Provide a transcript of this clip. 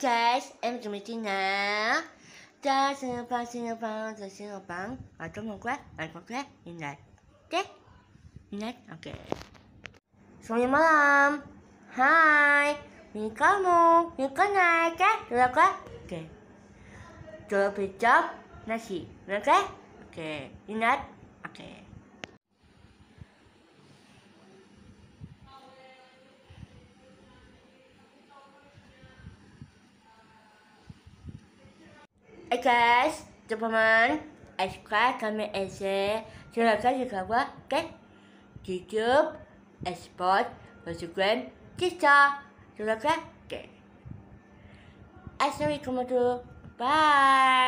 Hey guys, em chuẩn bị Tina. Ta Singapore, Singapore, the Singapore. Ở trong Hàn Quốc, ở Hàn Quốc, nhìn này. Chết. Next, ok. xong mới làm, hi, Mình có mu, mình có này, các, được quá. Ok. Chuẩn bị nó nasi, nó quá. Ok, nhìn Ok. Hey guys, teman-teman, Aska kami Eze. Silakan juga buat ke YouTube, Xbox, Instagram, TikTok. Silakan ke. Assalamualaikum tu, Bye.